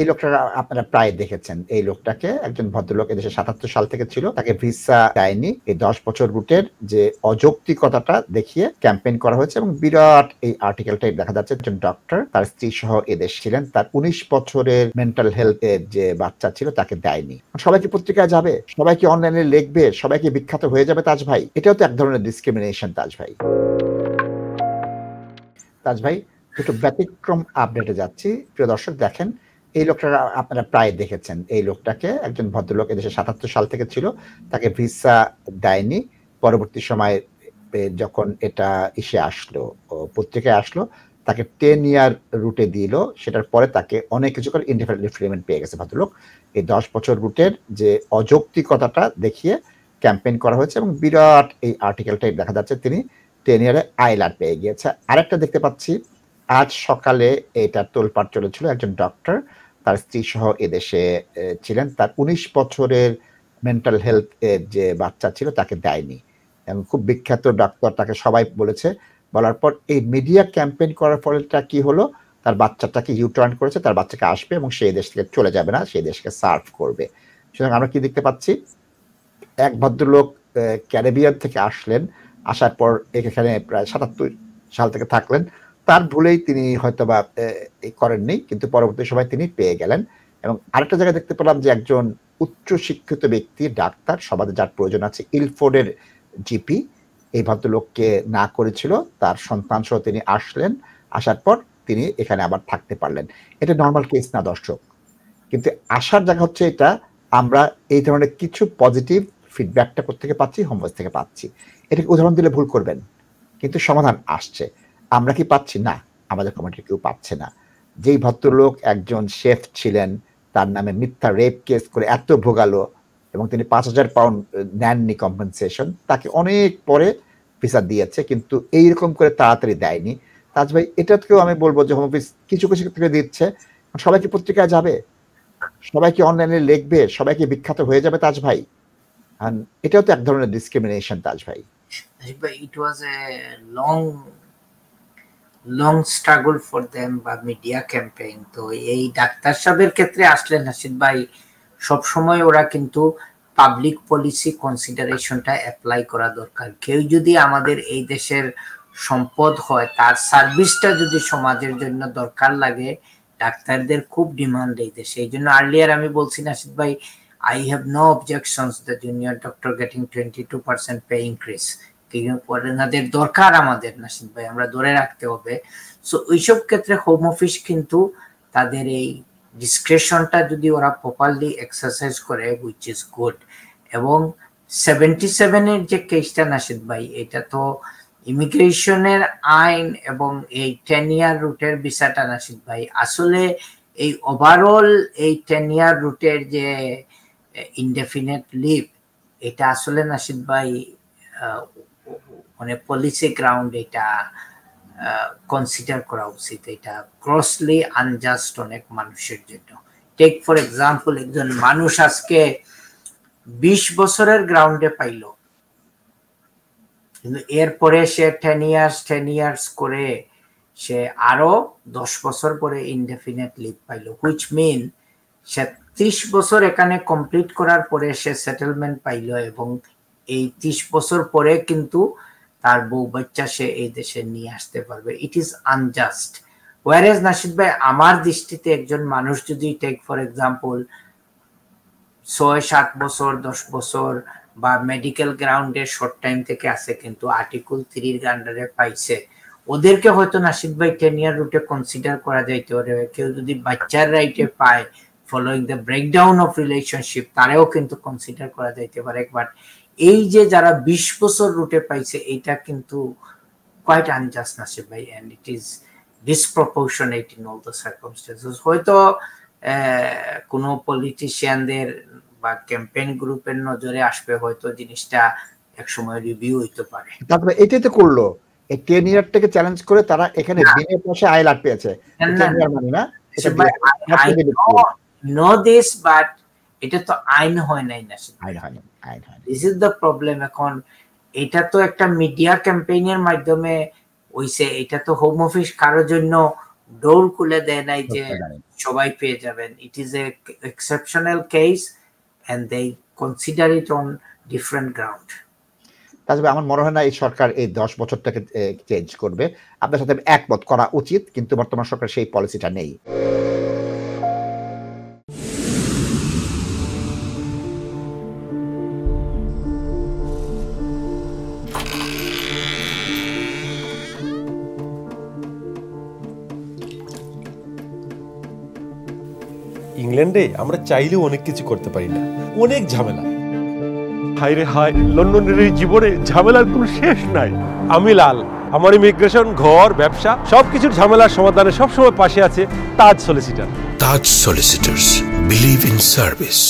এই লোকটা আপনারা প্রায় দেখেছেন এই লোকটাকে একজন ভদ্রলোক এদেশে সাতাত্তর সাল থেকে ছিল তাকে ভিসা দেয়নি এই দশ বছর রুটের যে অযৌক্তিকতাটা দেখিয়ে ক্যাম্পেইন করা হয়েছে এবং বিরাট এই আর্টিকেলটাই দেখা যাচ্ছে একজন ডক্টর তার স্ত্রী সহ এদেশ ছিলেন তার উনিশ বছরের মেন্টাল হেলথ এর যে বাচ্চা ছিল তাকে দেয়নি সবাই কি পত্রিকায় যাবে সবাই কি অনলাইনে লিখবে সবাই কি বিখ্যাত হয়ে যাবে তাজ ভাই এটাও তো এক ধরনের ডিসক্রিমিনেশন তাজ ভাই তাজ ভাই একটু ব্যতিক্রম আপডেটে যাচ্ছি প্রিয় দর্শক দেখেন এই লোকটা আপনারা প্রায় দেখেছেন এই লোকটাকে একজন ভদ্রলোক এদেশে সাতাত্তর সাল থেকে ছিল তাকে ভিসা দেয়নি পরবর্তী সময়ে যখন এটা এসে আসলো পত্রিকায় আসলো তাকে টেন ইয়ার রুটে দিল সেটার পরে তাকে অনেক কিছু করে ইন্ডিপেন্ডেন্ট ফ্রিমেন্ট পেয়ে গেছে ভদ্রলোক এই দশ বছর রুটের যে অযৌক্তিকতাটা দেখিয়ে ক্যাম্পেইন করা হয়েছে এবং বিরাট এই আর্টিকেলটাই দেখা যাচ্ছে তিনি টেন ইয়ারে আইলার পেয়ে গিয়েছে আরেকটা দেখতে পাচ্ছি আজ সকালে এটা তোলপাট চলেছিল একজন ডক্টর তার স্ত্রী সহ এদেশে ছিলেন তার উনিশ বছরের মেন্টাল হেলথ এর যে বাচ্চা ছিল তাকে দেয়নি এবং খুব বিখ্যাত ডাক্তার তাকে সবাই বলেছে বলার পর এই মিডিয়া ক্যাম্পেইন করার তা কি হলো তার বাচ্চাটাকে ইউটার্ন করেছে তার বাচ্চাকে আসবে এবং সেই দেশ থেকে চলে যাবে না সেই দেশকে সার্ভ করবে সুতরাং আমরা কি দেখতে পাচ্ছি এক ভদ্রলোক ক্যারেবিয়ান থেকে আসলেন আসার পর এখানে প্রায় সাতাত্তর সাল থেকে থাকলেন তার ভুলেই তিনি হয়তো বা করেননি কিন্তু পরবর্তী সময় তিনি পেয়ে গেলেন এবং আরেকটা জায়গায় দেখতে পেলাম যে একজন উচ্চ শিক্ষিত ব্যক্তি ডাক্তার সমাজে যার প্রয়োজন আছে ইলফোর্ডের জিপি এই ভদ্রলোককে না করেছিল তার সন্তান সহ তিনি আসলেন আসার পর তিনি এখানে আবার থাকতে পারলেন এটা নর্মাল কেস না দর্শক কিন্তু আসার জায়গা হচ্ছে এটা আমরা এই ধরনের কিছু পজিটিভ ফিডব্যাকটা কোথেকে পাচ্ছি হোমওয়ার্ক থেকে পাচ্ছি এটাকে উদাহরণ দিলে ভুল করবেন কিন্তু সমাধান আসছে আমরা কি পাচ্ছি না আমাদের কমিটি কেউ পাচ্ছে না যেই ভদ্রলোক একজন শেফ ছিলেন তার নামে মিথ্যা রেপ কেস করে এত ভোগালো এবং তিনি পাঁচ হাজার পাউন্ড নেননি কম্পেনসেশন তাকে অনেক পরে ভিসা দিয়েছে কিন্তু এইরকম করে তাড়াতাড়ি দেয়নি তাজ ভাই এটাকেও আমি বলবো যে হোম অফিস কিছু কিছু ক্ষেত্রে দিচ্ছে সবাইকে পত্রিকায় যাবে সবাইকে অনলাইনে লিখবে সবাইকে বিখ্যাত হয়ে যাবে তাজ ভাই এটাও তো এক ধরনের ডিসক্রিমিনেশন তাজ ভাই ভাই it was a long long struggle for them বা মিডিয়া ক্যাম্পেইন তো এই ডাক্তার সাহেবের ক্ষেত্রে আসলে হাসিদ ভাই সবসময় ওরা কিন্তু পাবলিক পলিসি কনসিডারেশনটা অ্যাপ্লাই করা দরকার কেউ যদি আমাদের এই দেশের সম্পদ হয় তার সার্ভিসটা যদি সমাজের জন্য দরকার লাগে ডাক্তারদের খুব ডিমান্ড এই দেশে এই জন্য আর্লিয়ার আমি বলছি নাসিদ ভাই I have no objection the junior doctor getting twenty two percent pay increase ওনাদের দরকার আমাদের নাসিদ ভাই আমরা ধরে রাখতে হবে সো ওইসব ক্ষেত্রে হোম অফিস কিন্তু তাদের এই ডিসক্রেশনটা যদি ওরা প্রপারলি এক্সারসাইজ করে উইচ ইজ গুড এবং সেভেন্টি সেভেনের যে কেসটা নাসিদ ভাই এটা তো ইমিগ্রেশনের আইন এবং এই টেন ইয়ার রুটের ভিসাটা নাসিদ ভাই আসলে এই ওভারঅল এই টেন ইয়ার রুটের যে ইনডেফিনেট লিভ এটা আসলে নাসিদ ভাই মানে পলিসি গ্রাউন্ড এটা কনসিডার করা উচিত এটা ক্রসলি আনজাস্ট অনেক মানুষের জন্য টেক ফর এক্সাম্পল একজন মানুষ আজকে বিশ বছরের গ্রাউন্ডে পাইল কিন্তু এরপরে সে টেন ইয়ার্স টেন ইয়ার্স করে সে আরো দশ বছর পরে ইনডেফিনেট লিভ পাইল হুইচ মিন সে ত্রিশ বছর এখানে কমপ্লিট করার পরে সে সেটেলমেন্ট পাইল এবং এই ত্রিশ বছর পরে কিন্তু তার বউ বাচ্চা সে এই দেশে নিয়ে আসতে পারবে it is unjust or as Nasid ভাই আমার দৃষ্টিতে একজন মানুষ যদি টেক ফর এক্সাম্পল ছয় সাত বছর দশ বছর বা মেডিকেল গ্রাউন্ডে শর্ট টাইম থেকে আছে কিন্তু আর্টিকেল থ্রির গান্ডারে পাইছে ওদেরকে হয়তো নাসিদ ভাই টেন ইয়ার রুটে কনসিডার করা যাইতে পারে কেউ যদি বাচ্চার রাইটে পায় following the breakdown of relationship তারেও কিন্তু কনসিডার করা যাইতে পারে বাট এই যে যারা বিশ বছর রুটে পাইছে এটা কিন্তু কোয়াইট আনজাস্ট নাসির ভাই and it is disproportionate in all the circumstances হয়তো কোনো পলিটিশিয়ানদের বা ক্যাম্পেইন গ্রুপের নজরে আসবে হয়তো জিনিসটা একসময় রিভিউ হইতে পারে তারপরে এটাই তো করলো এই টেন ইয়ারটাকে চ্যালেঞ্জ করে তারা এখানে বিনা পয়সা আয় লাভ পেয়েছে না নো দিস বাট এটা তো আইন হয় নাই না আইন হয় আইন হয় দিস ইজ দ্য প্রবলেম এখন এটা তো একটা মিডিয়া ক্যাম্পেইনের মাধ্যমে হইছে এটা তো হোম অফিস কারোর জন্য ডোর খুলে দেয় নাই যে সবাই পেয়ে যাবেন it is a exceptional case and they consider it on different ground তাহলে আমার মনে হয় না এই সরকার এই দশ বছরটাকে চেঞ্জ করবে আপনার সাথে একমত করা উচিত কিন্তু বর্তমান সরকার সেই পলিসিটা নেই ইংল্যান্ডে আমরা চাইলেও অনেক কিছু করতে পারি না অনেক ঝামেলা হায় রে হায় লন্ডনের এই জীবনে ঝামেলার কোনো শেষ নাই আমি লাল আমার ইমিগ্রেশন ঘর ব্যবসা সবকিছুর ঝামেলার সমাধানে সবসময় পাশে আছে Taj solicitor Taj solicitors believe in service